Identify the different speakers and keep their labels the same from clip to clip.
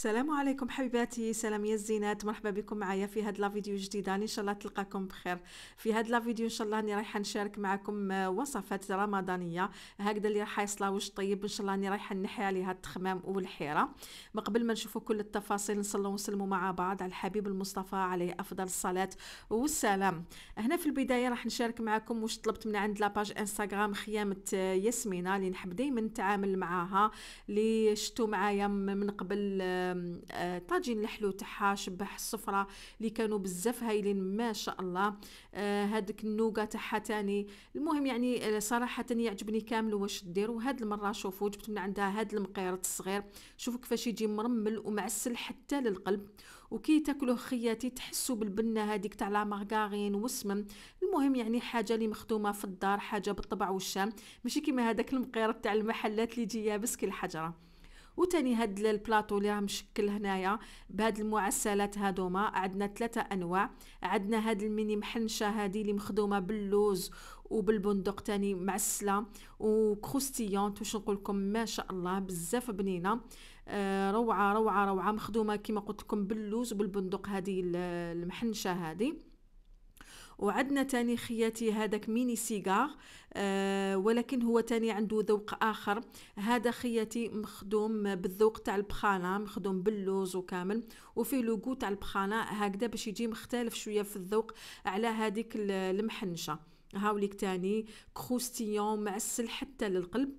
Speaker 1: السلام عليكم حبيباتي سلام يا الزينات مرحبا بكم معايا في هاد لا فيديو جديده ان شاء الله تلقاكم بخير في هاد لا فيديو ان شاء الله راني رايحه نشارك معكم وصفات رمضانيه هكذا اللي راح يصلا وش طيب ان شاء الله راني رايحه نحي عليها التخمام والحيره من قبل ما نشوفوا كل التفاصيل نصلوا ونسلموا مع بعض على الحبيب المصطفى عليه افضل الصلاه والسلام هنا في البدايه راح نشارك معكم واش طلبت من عند لاباج انستغرام خيامه ياسمينه اللي نحب دائما نتعامل معاها اللي شفتوا معايا من قبل آه، طاجين الحلو تاعها شبه السفره اللي كانوا بزاف هايلين ما شاء الله هذيك آه، النوكا تاعها تاني المهم يعني آه، صراحه يعجبني كامل واش دير وهاد المره شوفوا جبت من عندها هاد المقيرط الصغير شوفوا كيفاش يجي مرمل ومعسل حتى للقلب وكي تاكلوه خياتي تحسوا بالبنه هذيك تاع لا مارغارين والسمن المهم يعني حاجه اللي مخدومه في الدار حاجه بالطبع والشام ماشي كيما هذاك المقيرط تاع المحلات اللي يجي يابس كل حجره وتاني هاد البلاطو اللي راه مشكل هنايا بهاد المعسلات هادوما عندنا ثلاثه انواع عندنا هاد الميني محنشه هادي اللي مخدومه باللوز وبالبندق تاني معسله وكروستيون واش نقول لكم ما شاء الله بزاف بنينه آه روعه روعه روعه مخدومه كما قلت لكم باللوز وبالبندق هذه المحنشه هذه وعندنا تاني خياتي هذاك ميني سيجار آه ولكن هو تاني عنده ذوق اخر هذا خياتي مخدوم بالذوق تاع البخانه مخدوم باللوز وكامل وفيه لوغو تاع البخانه هكذا باش يجي مختلف شويه في الذوق على هذيك المحنشه هاوليك تاني كروستيون معسل حتى للقلب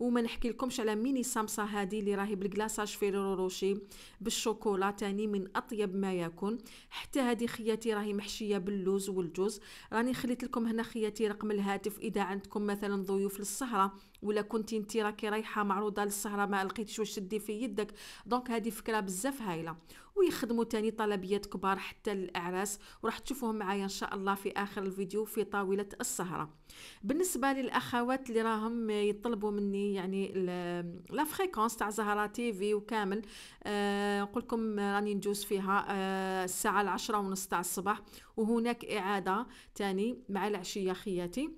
Speaker 1: وما نحكي لكمش على ميني سامسا هذه اللي راهي بالكلاصاج فيريرو روشي بالشوكولا تاني من اطيب ما يكون حتى هذه خياتي راهي محشيه باللوز والجوز راني خليت لكم هنا خياتي رقم الهاتف اذا عندكم مثلا ضيوف للسهره ولا كنتي انت راكي رايحه معروضه للسهره ما لقيتيش واش تدي في يدك دونك هذه فكره بزاف هايله ويخدموا تاني طلبيات كبار حتى للاعراس وراح تشوفوهم معايا ان شاء الله في اخر الفيديو في طاوله السهره بالنسبه للاخوات اللي راهم يطلبوا مني يعني لا فريكونس تاع زهره تي في وكامل نقول آه، لكم راني ندوز فيها آه، الساعه العشرة ونص تاع الصباح وهناك اعاده تاني مع العشيه خياتي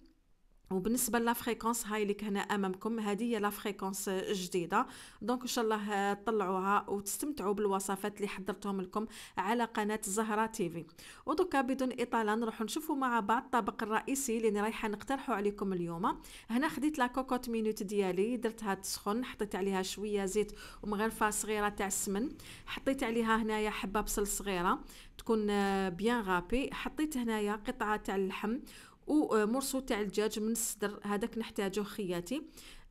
Speaker 1: وبالنسبه لا فريكونس هاي اللي هنا امامكم هذه هي لا فريكونس جديده دونك ان شاء الله تطلعوها وتستمتعوا بالوصفات اللي حضرتهم لكم على قناه زهره تيفي ودوكا بدون اطاله نروحوا نشوفوا مع بعض الطبق الرئيسي اللي رايحه نقترحه عليكم اليوم هنا خديت لا كوكوت مينوت ديالي درتها تسخن حطيت عليها شويه زيت ومغرفه صغيره تاع السمن حطيت عليها هنايا حبه بصل صغيره تكون بيان آه، غابي حطيت هنايا قطعه تاع اللحم ومرسو آه، تاع الدجاج من الصدر هذاك نحتاجه خياتي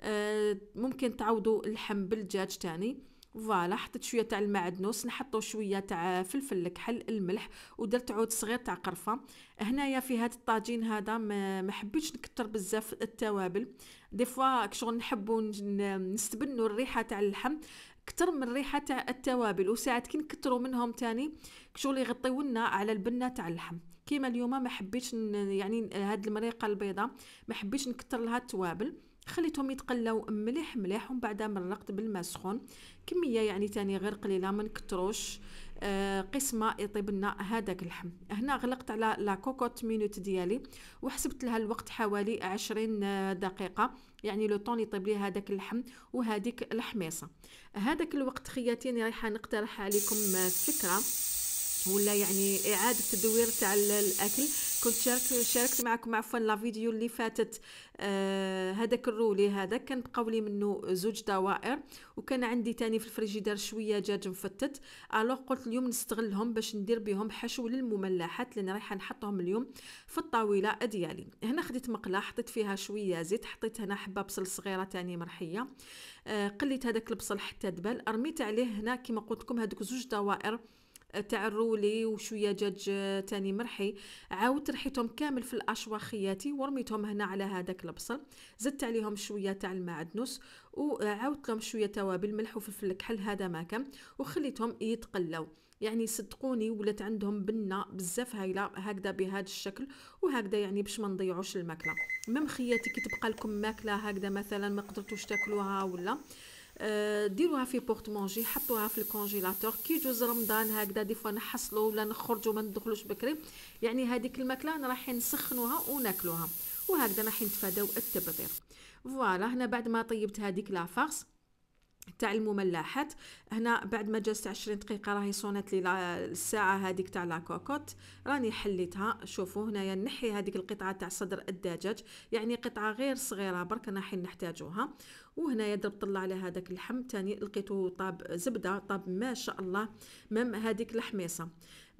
Speaker 1: آه، ممكن تعوضوا اللحم بالدجاج تاني فوالا حطيت شويه تاع المعدنوس نحطو شويه تاع فلفل الكحل الملح ودرت عود صغير تاع قرفه هنايا في هاد الطاجين هذا ما حبيتش نكثر بزاف التوابل دي فوا كشغل نحبو نستبنوا الريحه تاع اللحم كتر من الريحه تاع التوابل وساعات كي نكثروا منهم تاني كشغل يغطيو لنا على البنه تاع اللحم كيما اليوم ما حبيتش يعني هاد المريقه البيضاء ما حبيتش نكثر لها التوابل خليتهم يتقلاو مليح مليح ومن بعد مرقت بالماء سخون كميه يعني تاني غير قليله ما نكثروش آه، قسمه يطيب لنا هذاك اللحم هنا غلقت على لا كوكوت مينوت ديالي وحسبت لها الوقت حوالي 20 آه، دقيقه يعني لو طون يطيب لي هذاك اللحم وهذيك الحميصه هذاك الوقت خياتين رايحه نقترح عليكم آه، فكره ولا يعني اعاده تدوير تاع الاكل كنت شاركت شاركت معكم عفوا لا فيديو اللي فاتت آه، هذاك آه الرولي هذا كان بقاو لي منه زوج دوائر وكان عندي تاني في الفريجيدار شويه دجاج مفتت الوغ قلت اليوم نستغلهم باش ندير بهم حشو للمملحات لان رايحه نحطهم اليوم في الطاوله ديالي هنا خديت مقله حطيت فيها شويه زيت حطيت هنا حبه بصل صغيره تاني مرحيه آه قليت هذاك البصل حتى دبل رميت عليه هنا كما قلت لكم هذوك زوج دوائر تاع الرولي وشويه دجاج تاني مرحي عاودت رحيتهم كامل في الاشواخياتي ورميتهم هنا على هذاك البصل زدت عليهم شويه تاع المعدنوس وعاودت لهم شويه توابل ملح وفلفل كحل هذا ما كان وخليتهم يتقلاو يعني صدقوني ولات عندهم بنه بزاف هايله هكذا بهذا الشكل وهكذا يعني باش ما نضيعوش الماكله ميم خياتي كي تبقى لكم ماكله هكذا مثلا ما قدرتوش تاكلوها ولا ديروها في بورت مونجي حطوها في الكونجيلاتور كي يجوز رمضان هكذا دي فوا نحصلوا ولا نخرجوا ما ندخلوش بكري يعني هذيك الماكله رايحين نسخنوها وناكلوها وهكذا راح نتفاداو التبذير فوالا هنا بعد ما طيبت هذيك لافارس تاع المملحات هنا بعد ما جلست عشرين دقيقة راهي صونت لي الساعة هذيك تاع لا كوكوت راني حليتها شوفوا هنايا نحي هذيك القطعة تاع صدر الدجاج يعني قطعة غير صغيرة برك انا حين نحتاجوها وهنايا ضربت الله على هذاك اللحم تاني لقيته طاب زبدة طاب ما شاء الله مام هذيك الحميصة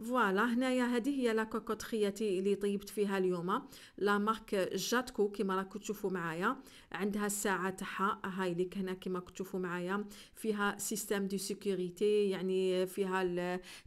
Speaker 1: فوالا هنايا هذه هي لا كوكوتخياتي اللي طيبت فيها اليوم لا مارك جاتكو كما راكم تشوفوا معايا عندها الساعه تاعها هاي ليك هنا كما تشوفوا معايا فيها سيستم دو سيكوريتي يعني فيها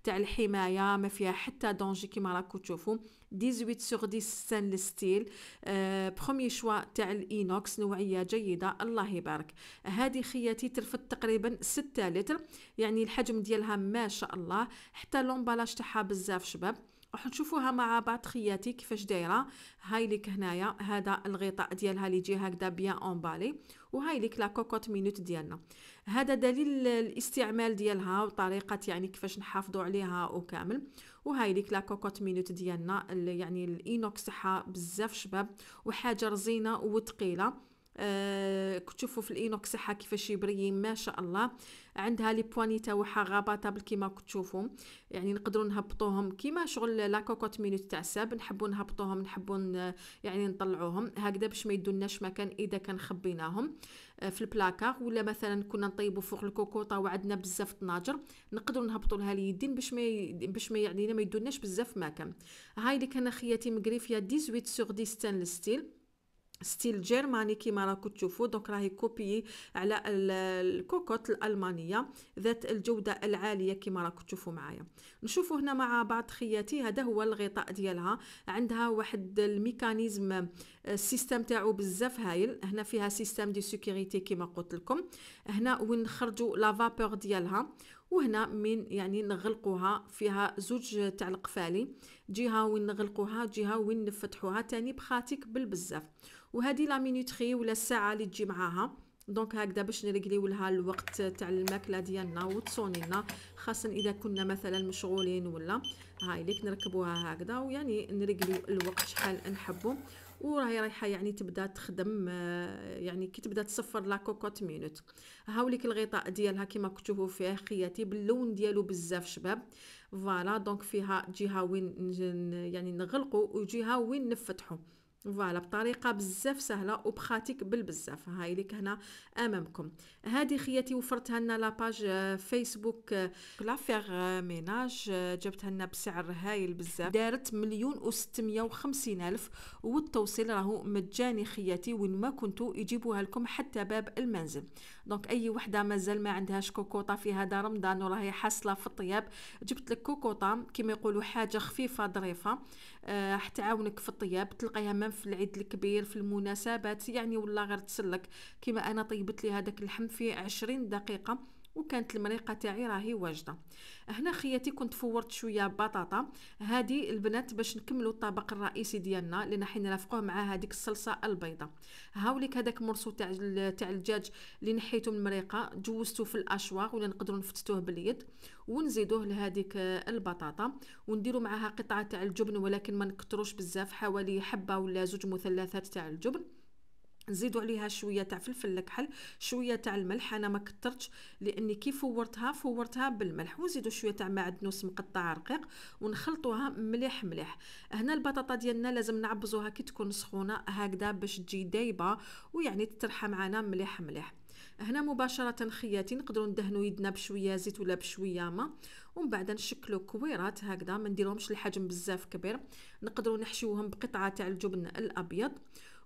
Speaker 1: تاع الحمايه ما فيها حتى دونجي كما راكم تشوفوا 18 سور 10 ستانلس ستيل آه، برومي شوا تاع الاينوكس نوعيه جيده الله يبارك هذه خياتي ترفد تقريبا 6 لتر يعني الحجم ديالها ما شاء الله حتى لومبالاج تاعها بزاف شباب راح نشوفوها مع بعض خياتي كيفاش دايره هاي ليك هنايا هذا الغطاء ديالها اللي يجي هكذا بيان اونبالي وهاي ليك لا كوكوت مينوت ديالنا هذا دليل الاستعمال ديالها وطريقه يعني كيفاش نحافظوا عليها وكامل وهاي ديك لا كوكوت مينوت ديالنا يعني الاينوكس تاعها بزاف شباب وحاجه رزينه وثقيله آه كتشوفوا في الاينوكس تاعها كيفاش يبريي ما شاء الله عندها لي بواني تاعها غاباطابل كيما كتشوفوا يعني نقدروا نهبطوهم كيما شغل لا كوكوت مينوت تاع الساب نحبوا نهبطوهم نحبوا يعني نطلعوهم هكذا باش ما يدوناش مكان اذا كان خبيناهم آه، في البلاكار ولا مثلا كنا نطيبوا فوق الكوكوطه وعندنا بزاف طناجر نقدروا نهبطوا لها اليدين باش ما باش ما يعني ما يدوناش بزاف مكان هاي اللي كان خياتي مقريفيا 18 سور 10 ستانلس ستيل ستيل جيرماني كما راكم تشوفوا دونك راهي كوبيي على الكوكوت الالمانيه ذات الجوده العاليه كما راكم تشوفوا معايا نشوفوا هنا مع بعض خياتي هذا هو الغطاء ديالها عندها واحد الميكانيزم آه، السيستم تاعو بزاف هايل هنا فيها سيستم دي سيكوريتي كما قلت لكم هنا وين خرجوا لافابور ديالها وهنا من يعني نغلقوها فيها زوج تاع القفالي جهه وين نغلقوها جهه وين نفتحوها تاني بخاتك بالبزاف وهذه لا مينوتري ولا الساعه اللي تجي معاها دونك هكذا باش نرجليو لها الوقت تاع الماكله ديالنا وتصوني لنا خاصه اذا كنا مثلا مشغولين ولا هاي ليك نركبوها هكذا ويعني نرجليو الوقت شحال نحبو وراهي رايحه يعني تبدا تخدم آه، يعني كي تبدا تصفر لا كوكوت مينوت هاوليك الغطاء ديالها كما كنتوه فيه خياتي باللون ديالو بزاف شباب فوالا دونك فيها جهه وين يعني نغلقوا وجهه وين نفتحوا فوالا بطريقه بزاف سهله وبخاتيك بالبزاف هاي ليك هنا امامكم هذه خياتي وفرتها لنا لاباج فيسبوك لافيغ ميناج جبتها لنا بسعر هايل بزاف دارت مليون و وخمسين الف والتوصيل راهو مجاني خياتي وين ما كنتو يجيبوها لكم حتى باب المنزل دونك اي وحده مازال ما عندهاش كوكوطا في هذا رمضان وراهي حاصله في الطياب جبت لك كوكوطا كما يقولوا حاجه خفيفه ظريفه أه تعاونك في الطياب تلقيها في العيد الكبير في المناسبات يعني ولا غير تسلك كما انا طيبت لي هذاك اللحم في عشرين دقيقه وكانت المريقه تاعي راهي واجده هنا خياتي كنت فورت شويه بطاطا هذه البنات باش نكملوا الطبق الرئيسي ديالنا لان حين نرافقوه مع هذيك الصلصه البيضاء هاوليك هذاك مرسو تاع تاع الدجاج اللي نحيته من المريقه جوزته في الاشواغ ولا نقدروا نفتتوه باليد ونزيدوه لهذيك البطاطا ونديروا معها قطعه تاع الجبن ولكن ما نكتروش بزاف حوالي حبه ولا زوج مثلثات تاع الجبن نزيدوا عليها شويه تاع فلفل الكحل شويه تاع الملح انا ما كثرتش لاني كي فورتها فورتها بالملح ونزيدوا شويه تاع معدنوس مقطع رقيق ونخلطوها مليح مليح هنا البطاطا ديالنا لازم نعبزوها كي تكون سخونه هكذا باش تجي دايبه ويعني تترحى معنا مليح مليح هنا مباشره خياتي نقدروا ندهنوا يدنا بشويه زيت ولا بشويه ما ومن بعد نشكلوا كويرات هكذا ما نديرهمش الحجم بزاف كبير نقدروا نحشيوهم بقطعه تاع الجبن الابيض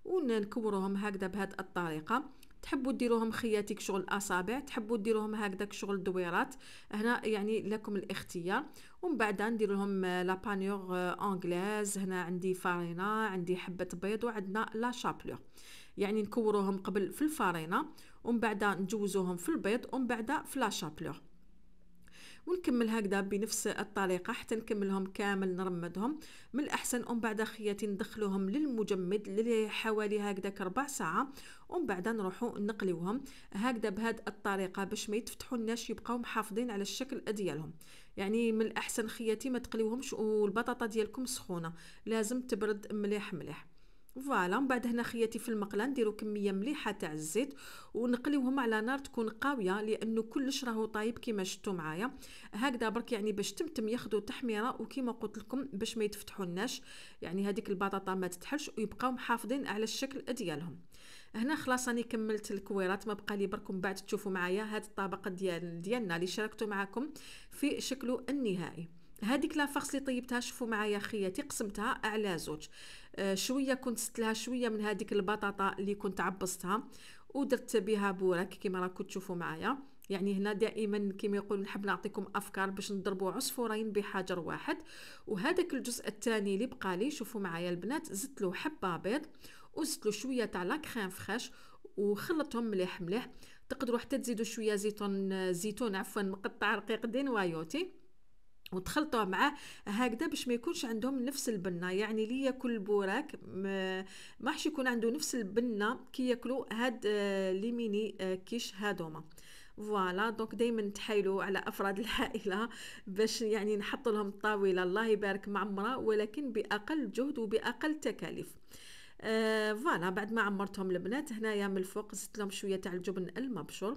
Speaker 1: ونكبروهم هكذا بهذه الطريقه تحبوا ديروهم خياتك شغل اصابع تحبوا ديروهم هكذاك شغل دويرات هنا يعني لكم الاختيار ومن بعد ندير لهم لا بانيور انغلاز هنا عندي فارينه عندي حبه بيض وعندنا لا شابلور يعني نكوروهم قبل في الفارينه ومن بعد نجوزوهم في البيض ومن بعد في لا شابلور ونكمل هكذا بنفس الطريقة حتى نكملهم كامل نرمدهم من الأحسن أم بعد خياتي ندخلوهم للمجمد اللي حوالي هكذاك ربع ساعة ومن بعد نروحو نقليوهم هكذا بهاد الطريقة باش ما يتفتحوا الناش يبقاو محافظين على الشكل ديالهم يعني من الأحسن خياتي ما تقليوهمش والبطاطا ديالكم سخونة لازم تبرد مليح مليح فوالا من بعد هنا خياتي في المقله نديرو كميه مليحه تاع الزيت ونقليوهم على نار تكون قاويه لانه كلش راهو طايب كيما شفتوا معايا هكذا برك يعني باش تمتم ياخذوا تحميره وكيما قلت لكم باش ما يتفتحولناش يعني هذيك البطاطا ما تتحلش ويبقاو محافظين على الشكل ديالهم هنا خلاص راني كملت الكويرات ما بقى لي بركم بعد تشوفوا معايا هذا الطبق ديال ديالنا اللي شاركته معكم في شكله النهائي هذيك لافارس اللي طيبتها شوفوا معايا خياتي قسمتها على زوج آه شويه كنت ستلها شويه من هذيك البطاطا اللي كنت عبصتها ودرت بها بوراك كما راكم تشوفوا معايا يعني هنا دائما كما يقولوا نحب نعطيكم افكار باش نضربوا عصفورين بحجر واحد وهذاك الجزء الثاني اللي بقى لي شوفوا معايا البنات زدت له حبه بيض وزدت له شويه تاع لا كريم فريش وخلطهم مليح مليح تقدروا حتى تزيدوا شويه زيتون آه، زيتون عفوا مقطع رقيق دين وايوتي وتخلطوه معاه هكذا باش ما يكونش عندهم نفس البنه يعني اللي ياكل البوراك ما حش يكون عنده نفس البنه كي ياكلوا هاد آه، لي ميني آه، كيش هادوما فوالا دونك دائما تحايلوا على افراد العائله باش يعني نحط لهم الطاوله الله يبارك معمره ولكن باقل جهد وباقل تكاليف آه فوالا بعد ما عمرتهم البنات هنايا من الفوق زدت لهم شويه تاع الجبن المبشور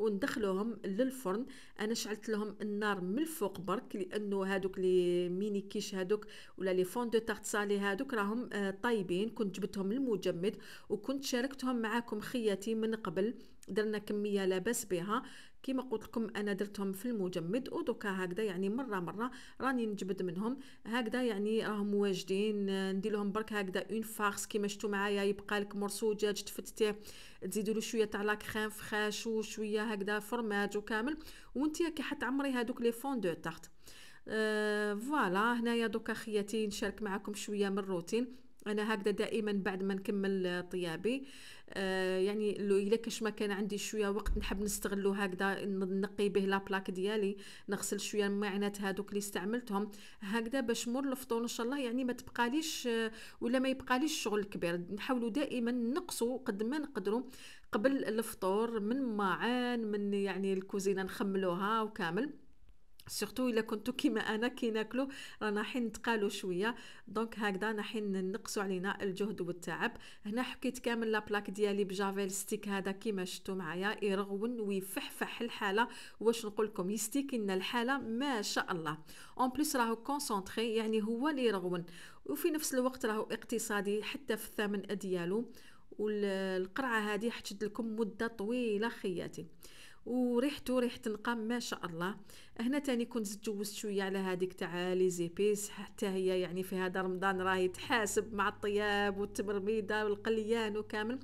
Speaker 1: وندخلوهم للفرن انا شعلت لهم النار من الفوق برك لانه هادوك لي ميني كيش هادوك ولا لي فون دو تارت سالي هادوك راهم آه، طايبين كنت جبتهم المجمد وكنت شاركتهم معاكم خياتي من قبل درنا كميه لاباس بها كما قلت لكم انا درتهم في المجمد ودوكا هكذا يعني مره مره راني نجبد منهم هكذا يعني راهم واجدين ندير لهم برك هكذا اون فارس كيما شفتوا معايا يبقى لك مرسو دجاج تفتتيه تزيدوا له شويه تاع لا كريم فريش وشويه هكذا فرماج وكامل وانت كي حتعمري هذوك لي فون دو تارت فوالا آه هنايا دوكا خياتي نشارك معكم شويه من الروتين انا هكذا دائما بعد ما نكمل طيابي آه، يعني يعني الا كاش ما كان عندي شويه وقت نحب نستغلو هكذا نقي به لابلاك ديالي نغسل شويه الماعنات هادوك اللي استعملتهم هكذا باش مور الفطور ان شاء الله يعني ما تبقاليش آه، ولا ما يبقاليش شغل كبير نحاولوا دائما نقصوا قد ما نقدروا قبل الفطور من معان من يعني الكوزينه نخملوها وكامل سورتو الا كنتو كيما انا كي ناكلو رانا حين نتقالو شويه دونك هكذا انا حين نقصو علينا الجهد والتعب هنا حكيت كامل لابلاك ديالي بجافيل ستيك هذا كيما شفتو معايا يرغون ويفحفح الحاله واش نقول لكم يستيك لنا الحاله ما شاء الله اون بليس راهو كونسونطري يعني هو اللي يرغون وفي نفس الوقت راهو اقتصادي حتى في الثمن ديالو والقرعه هذه حتشد لكم مده طويله خياتي وريحته ريحه نقام ما شاء الله هنا تاني كنت تجوزت شويه على هذيك تاع لي زيبيس حتى هي يعني في هذا رمضان راهي تحاسب مع الطياب والتمرميده والقليان وكامل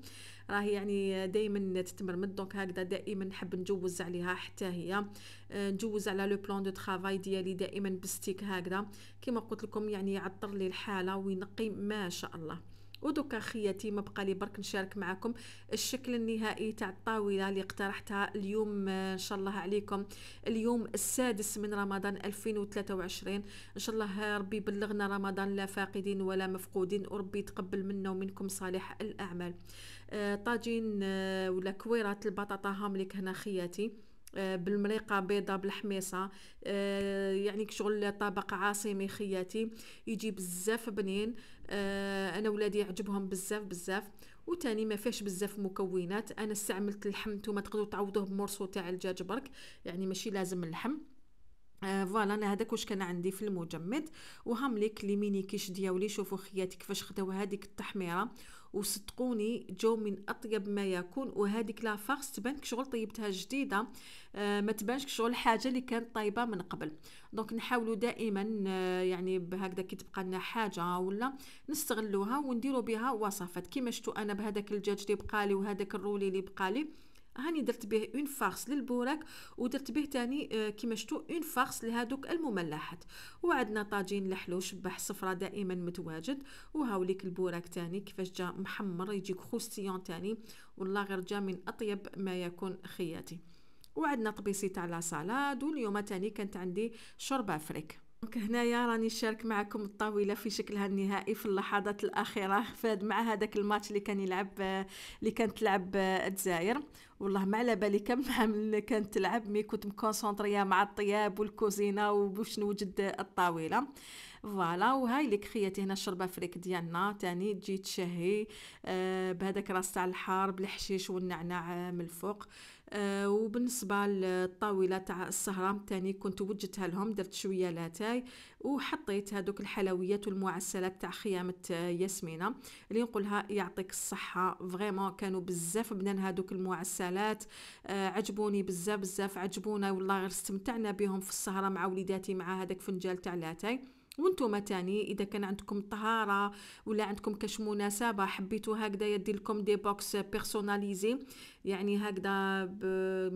Speaker 1: راهي يعني دائما تتمرمد دونك هكذا دائما نحب نجوز عليها حتى هي آه، نجوز على لو بلان دو ترافاي ديالي دائما بستيك هكذا كما قلت لكم يعني يعطر لي الحاله وينقي ما شاء الله ودوكا خياتي ما بقى لي برك نشارك معكم الشكل النهائي تاع الطاوله اللي اقترحتها اليوم آه، ان شاء الله عليكم اليوم السادس من رمضان 2023 ان شاء الله ربي بلغنا رمضان لا فاقدين ولا مفقودين وربي يتقبل منا ومنكم صالح الاعمال آه، طاجين آه، ولا كويرات البطاطا هاملك هنا خياتي بالمريقة بيضة بالحميصة يعني كشغل طبق عاصمي خياتي يجي بزاف بنين آه، انا ولادي يعجبهم بزاف بزاف وتاني ما فيهش بزاف مكونات انا استعملت اللحم نتوما تقدروا تعوضوه بمرصو تاع الدجاج برك يعني ماشي لازم اللحم آه، فوالا انا هذاك واش كان عندي في المجمد وهم ليك لي كيش دياولي شوفوا خياتي كيفاش خداو هذيك التحميره وصدقوني جو من اطيب ما يكون وهذيك لا فارس تبان شغل طيبتها جديده آه ما تبانش شغل حاجه اللي كانت طايبه من قبل دونك نحاولوا دائما آه، يعني بهكذا كي تبقى لنا حاجه ولا نستغلوها ونديروا بها وصفات كيما شفتوا انا بهذاك الدجاج اللي بقالي وهذاك الرولي اللي بقالي هاني درت به اون فارس للبوراك ودرت به تاني آه، كيما شتو اون فارس لهذوك المملحات وعندنا طاجين لحلو شبح صفرة دائما متواجد وهاوليك البوراك تاني كيفاش جا محمر يجيك خوستيون تاني والله غير جا من اطيب ما يكون خياتي وعندنا طبيسي تاع لا سالاد واليوم تاني كانت عندي شوربه فريك دونك هنايا راني نشارك معكم الطاوله في شكلها النهائي في اللحظات الاخيره فاد مع هذاك الماتش اللي كان يلعب اللي كانت تلعب الجزائر والله ما على بالي كم عام كانت تلعب مي كنت مكونسونطريه مع الطياب والكوزينه وباش نوجد الطاوله فوالا وهاي اللي كخياتي هنا فريك ديالنا تاني تجي تشهي آه، بهذاك راس تاع الحار بالحشيش والنعناع آه، من الفوق آه، وبالنسبه للطاوله تاع السهره تاني كنت وجدتها لهم درت شويه لاتاي وحطيت هذوك الحلويات والمعسلات تاع خيامه ياسمينه اللي نقولها يعطيك الصحه فريمون كانوا بزاف بنان هذوك المعسلات عجبوني بزاف بزاف عجبونا والله غير استمتعنا بهم في السهره مع وليداتي مع هذاك فنجال تاع لاتاي وانتم تاني اذا كان عندكم طهاره ولا عندكم كاش مناسبه حبيتوا هكذا يدي لكم دي بوكس بيرسوناليزي يعني هكذا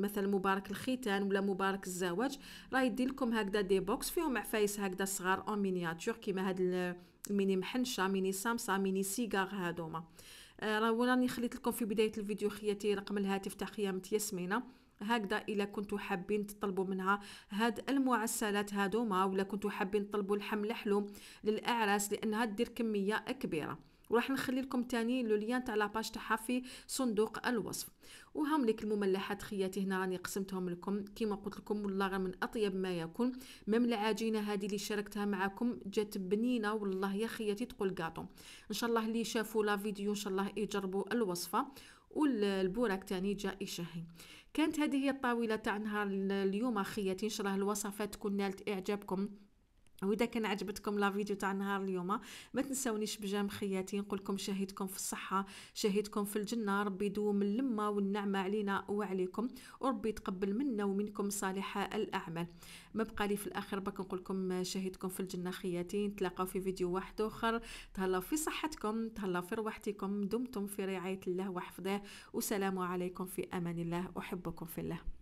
Speaker 1: مثلا مبارك الختان ولا مبارك الزواج راه يدي لكم هكذا دي بوكس فيهم عفايس هكذا صغار اون مينياتور كيما هاد الميني محنشه ميني سامسا ميني سيجار هادوما آه، راه راني خليت لكم في بدايه الفيديو خياتي رقم الهاتف تاع خيامه ياسمينه هكذا الا كنتو حابين تطلبوا منها هاد المعسلات هادوما ولا كنتو حابين تطلبوا لحم لحلو للاعراس لانها دير كميه كبيره وراح نخلي لكم تاني لو ليان تاع لاباج تاعها في صندوق الوصف وهم لك المملحات خياتي هنا راني قسمتهم لكم كيما قلت لكم والله غير من اطيب ما يكون ميم العجينه هذه اللي شاركتها معكم جات بنينه والله يا خياتي تقول كاطو ان شاء الله اللي شافوا لا فيديو ان شاء الله يجربوا الوصفه والبوراك تاني جا يشهي كانت هذه هي الطاوله تاع نهار اليوم اخياتي ان شاء الله الوصفات تكون نالت اعجابكم واذا كان عجبتكم لا فيديو تاع نهار اليوم ما تنساونيش بجام خياتي نقول لكم شهيدكم في الصحه شهيدكم في الجنه ربي يدوم اللمه والنعمه علينا وعليكم وربي يتقبل منا ومنكم صالح الاعمال ما بقى لي في الاخر باك نقول لكم شهيدكم في الجنه خياتي نتلاقاو في فيديو واحد اخر تهلاو في صحتكم تهلاو في رواحتكم دمتم في رعايه الله وحفظه والسلام عليكم في امان الله احبكم في الله